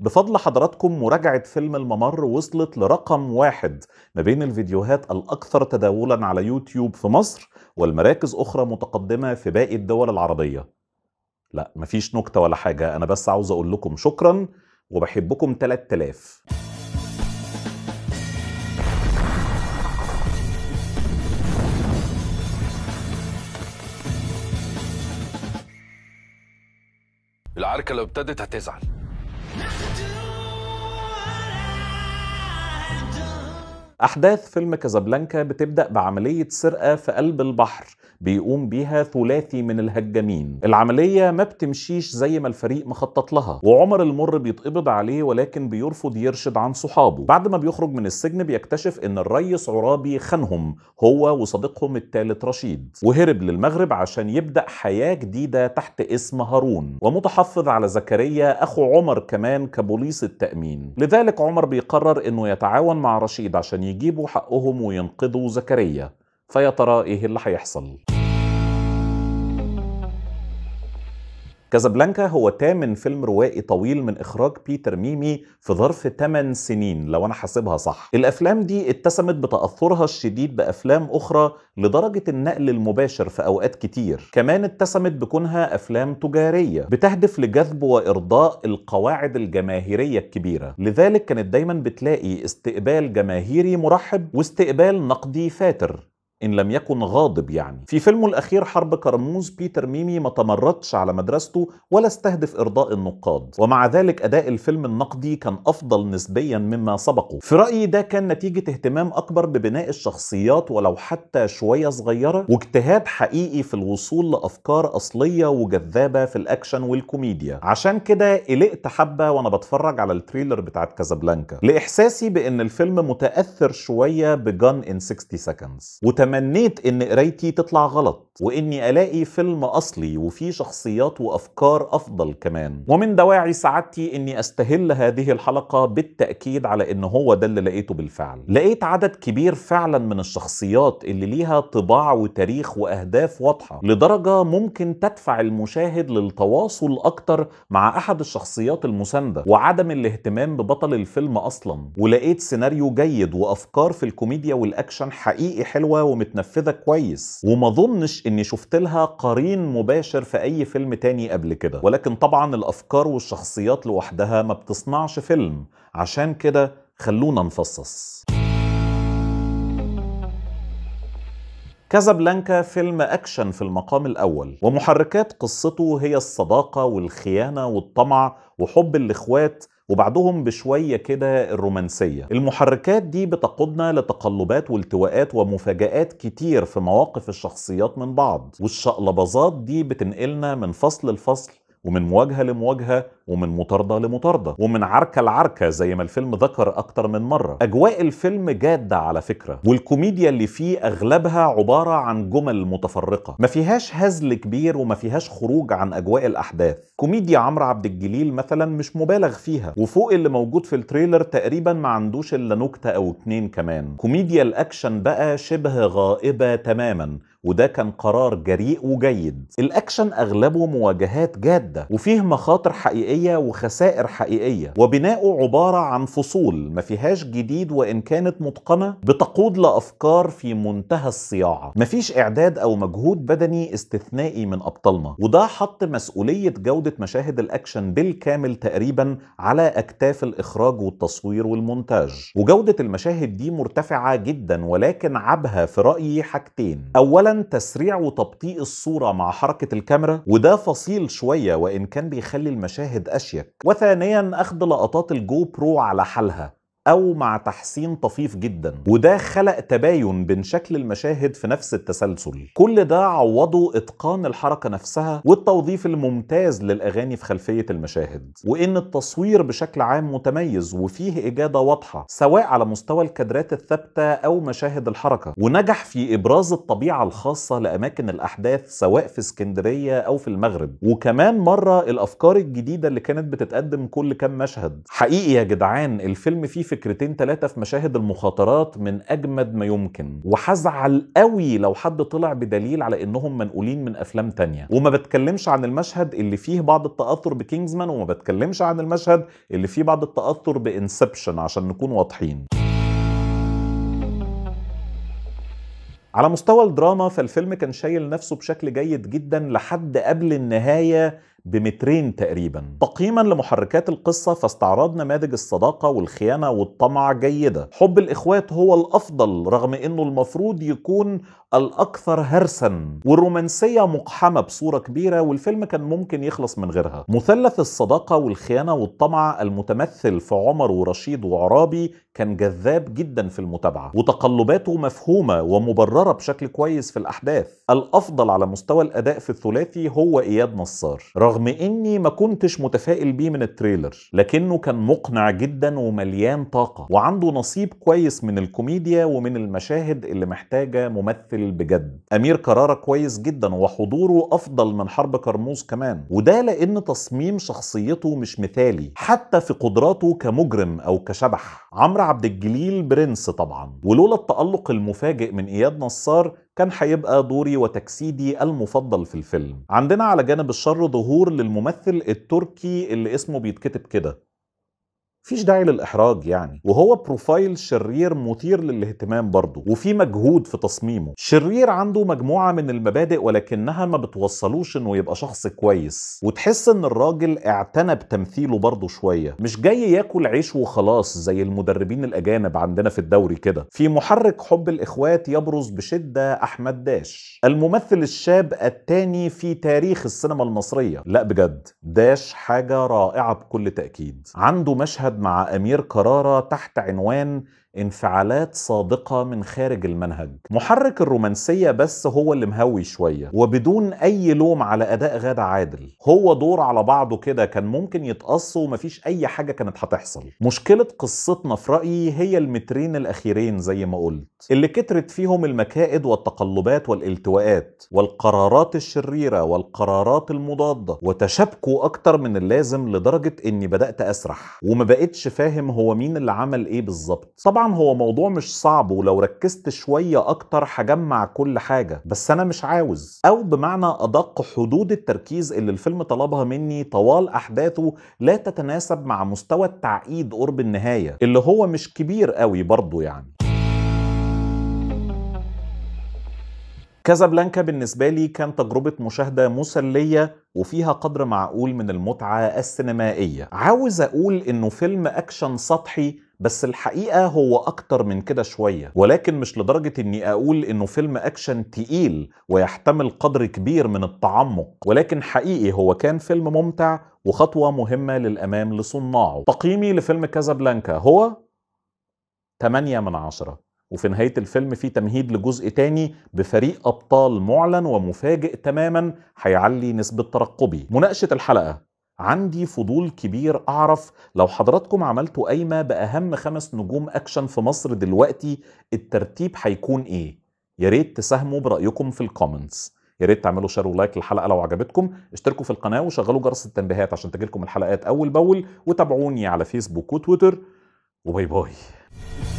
بفضل حضراتكم مراجعة فيلم الممر وصلت لرقم واحد ما بين الفيديوهات الأكثر تداولا على يوتيوب في مصر والمراكز أخرى متقدمة في باقي الدول العربية لا مفيش نكتة ولا حاجة أنا بس عاوز أقول لكم شكرا وبحبكم 3000 العركة لو ابتدت هتزعل أحداث فيلم كازابلانكا بتبدأ بعملية سرقة في قلب البحر بيقوم بيها ثلاثي من الهجامين العملية ما بتمشيش زي ما الفريق مخطط لها وعمر المر بيتقبض عليه ولكن بيرفض يرشد عن صحابه بعد ما بيخرج من السجن بيكتشف ان الريس عرابي خانهم هو وصديقهم الثالث رشيد وهرب للمغرب عشان يبدأ حياة جديدة تحت اسم هارون ومتحفظ على زكريا اخو عمر كمان كبوليس التأمين لذلك عمر بيقرر انه يتعاون مع رشيد عشان يجيبوا حقهم وينقذوا زكريا فيا ترى ايه اللي هيحصل كازابلانكا هو تامن فيلم روائي طويل من إخراج بيتر ميمي في ظرف 8 سنين لو أنا حاسبها صح. الأفلام دي اتسمت بتأثرها الشديد بأفلام أخرى لدرجة النقل المباشر في أوقات كتير. كمان اتسمت بكونها أفلام تجارية بتهدف لجذب وإرضاء القواعد الجماهيرية الكبيرة. لذلك كانت دايما بتلاقي استقبال جماهيري مرحب واستقبال نقدي فاتر. إن لم يكن غاضب يعني في فيلمه الأخير حرب كرموز بيتر ميمي ما تمردش على مدرسته ولا استهدف إرضاء النقاد ومع ذلك أداء الفيلم النقدي كان أفضل نسبيا مما سبقه في رأيي ده كان نتيجة اهتمام أكبر ببناء الشخصيات ولو حتى شوية صغيرة واجتهاد حقيقي في الوصول لأفكار أصلية وجذابة في الأكشن والكوميديا عشان كده قلقت حبة وأنا بتفرج على التريلر بتاعت كازابلانكا لإحساسي بأن الفيلم متأثر شوية بجان إن 60 سكندز وتمام تمنيت ان قرايتي تطلع غلط واني الاقي فيلم اصلي وفيه شخصيات وافكار افضل كمان ومن دواعي سعادتي اني استهل هذه الحلقه بالتاكيد على ان هو ده اللي لقيته بالفعل لقيت عدد كبير فعلا من الشخصيات اللي ليها طباع وتاريخ واهداف واضحه لدرجه ممكن تدفع المشاهد للتواصل اكتر مع احد الشخصيات المسانده وعدم الاهتمام ببطل الفيلم اصلا ولقيت سيناريو جيد وافكار في الكوميديا والاكشن حقيقي حلوه ومتنفذه كويس وما ظنش اني شفت لها قرين مباشر في اي فيلم تاني قبل كده ولكن طبعا الافكار والشخصيات لوحدها ما بتصنعش فيلم عشان كده خلونا نفصص كازابلانكا فيلم اكشن في المقام الاول ومحركات قصته هي الصداقه والخيانه والطمع وحب الاخوات وبعدهم بشوية كده الرومانسية المحركات دي بتقودنا لتقلبات والتواءات ومفاجآت كتير في مواقف الشخصيات من بعض والشقلبازات دي بتنقلنا من فصل لفصل ومن مواجهه لمواجهه ومن مطارده لمطارده ومن عركه لعركه زي ما الفيلم ذكر اكتر من مره اجواء الفيلم جاده على فكره والكوميديا اللي فيه اغلبها عباره عن جمل متفرقه ما فيهاش هزل كبير وما فيهاش خروج عن اجواء الاحداث كوميديا عمرو عبد الجليل مثلا مش مبالغ فيها وفوق اللي موجود في التريلر تقريبا ما عندوش الا نكته او اتنين كمان كوميديا الاكشن بقى شبه غائبه تماما وده كان قرار جريء وجيد الاكشن اغلبه مواجهات جاده وفيه مخاطر حقيقيه وخسائر حقيقيه وبناؤه عباره عن فصول ما فيهاش جديد وان كانت متقنه بتقود لافكار في منتهى الصياعه مفيش اعداد او مجهود بدني استثنائي من ابطالنا وده حط مسؤوليه جوده مشاهد الاكشن بالكامل تقريبا على اكتاف الاخراج والتصوير والمونتاج وجوده المشاهد دي مرتفعه جدا ولكن عبها في رايي حاجتين اولا اولا تسريع وتبطيء الصوره مع حركه الكاميرا وده فصيل شويه وان كان بيخلي المشاهد اشيك وثانيا اخذ لقطات الجو برو على حالها أو مع تحسين طفيف جدا وده خلق تباين بين شكل المشاهد في نفس التسلسل كل ده عوضه إتقان الحركة نفسها والتوظيف الممتاز للأغاني في خلفية المشاهد وإن التصوير بشكل عام متميز وفيه إجادة واضحة سواء على مستوى الكادرات الثابتة أو مشاهد الحركة ونجح في إبراز الطبيعة الخاصة لأماكن الأحداث سواء في اسكندرية أو في المغرب وكمان مرة الأفكار الجديدة اللي كانت بتتقدم كل كام مشهد حقيقي يا جدعان الفيلم فيه فكرتين ثلاثه في مشاهد المخاطرات من اجمد ما يمكن وحزعل قوي لو حد طلع بدليل على انهم منقولين من افلام تانية وما بتكلمش عن المشهد اللي فيه بعض التاثر بكينجزمان وما بتكلمش عن المشهد اللي فيه بعض التاثر بانسبشن عشان نكون واضحين على مستوى الدراما فالفيلم كان شايل نفسه بشكل جيد جدا لحد قبل النهايه بمترين تقريبا تقييما لمحركات القصة فاستعراض نماذج الصداقة والخيانة والطمع جيدة حب الإخوات هو الأفضل رغم أنه المفروض يكون الأكثر هرسا والرومانسية مقحمة بصورة كبيرة والفيلم كان ممكن يخلص من غيرها مثلث الصداقة والخيانة والطمع المتمثل في عمر ورشيد وعرابي كان جذاب جدا في المتابعة وتقلباته مفهومة ومبررة بشكل كويس في الأحداث الأفضل على مستوى الأداء في الثلاثي هو إياد نصار رغم اني ما كنتش متفائل بيه من التريلر لكنه كان مقنع جدا ومليان طاقه وعنده نصيب كويس من الكوميديا ومن المشاهد اللي محتاجه ممثل بجد امير كرارة كويس جدا وحضوره افضل من حرب كرموز كمان وده لان تصميم شخصيته مش مثالي حتى في قدراته كمجرم او كشبح عمرو عبد الجليل برنس طبعا ولولا التالق المفاجئ من اياد نصار كان هيبقى دوري وتجسيدي المفضل في الفيلم عندنا على جانب الشر ظهور للممثل التركي اللي اسمه بيتكتب كده مفيش داعي للاحراج يعني وهو بروفايل شرير مثير للاهتمام برضه وفي مجهود في تصميمه شرير عنده مجموعه من المبادئ ولكنها ما بتوصلوش انه يبقى شخص كويس وتحس ان الراجل اعتنى بتمثيله برضه شويه مش جاي ياكل عيش وخلاص زي المدربين الاجانب عندنا في الدوري كده في محرك حب الاخوات يبرز بشده احمد داش الممثل الشاب الثاني في تاريخ السينما المصريه لا بجد داش حاجه رائعه بكل تاكيد عنده مشهد الانتخاب مع امير قراره تحت عنوان انفعالات صادقة من خارج المنهج محرك الرومانسية بس هو اللي مهوي شوية وبدون أي لوم على أداء غادة عادل هو دور على بعضه كده كان ممكن يتقص ومفيش أي حاجة كانت هتحصل مشكلة قصتنا في رأيي هي المترين الأخيرين زي ما قلت اللي كترت فيهم المكائد والتقلبات والالتواءات والقرارات الشريرة والقرارات المضادة وتشابكوا أكتر من اللازم لدرجة إني بدأت أسرح وما بقتش فاهم هو مين اللي عمل ايه بالظبط طبعا هو موضوع مش صعب ولو ركزت شويه اكتر هجمع كل حاجه بس انا مش عاوز او بمعنى ادق حدود التركيز اللي الفيلم طلبها مني طوال احداثه لا تتناسب مع مستوى التعقيد قرب النهايه اللي هو مش كبير قوي برضه يعني كازابلانكا بالنسبة لي كان تجربة مشاهدة مسلية وفيها قدر معقول من المتعة السينمائية عاوز أقول إنه فيلم أكشن سطحي بس الحقيقة هو أكتر من كده شوية ولكن مش لدرجة إني أقول إنه فيلم أكشن تقيل ويحتمل قدر كبير من التعمق ولكن حقيقي هو كان فيلم ممتع وخطوة مهمة للأمام لصناعه تقييمي لفيلم كازابلانكا هو 8 من 10 وفي نهاية الفيلم في تمهيد لجزء تاني بفريق أبطال معلن ومفاجئ تماما هيعلي نسبة ترقبي مناقشة الحلقة عندي فضول كبير أعرف لو حضراتكم عملتوا قايمة بأهم خمس نجوم أكشن في مصر دلوقتي الترتيب هيكون إيه؟ يا ريت تساهموا برأيكم في الكومنتس يا ريت تعملوا شير ولايك للحلقه لو عجبتكم اشتركوا في القناه وشغلوا جرس التنبيهات عشان تجيلكم الحلقات اول باول وتابعوني على فيسبوك وتويتر وباي باي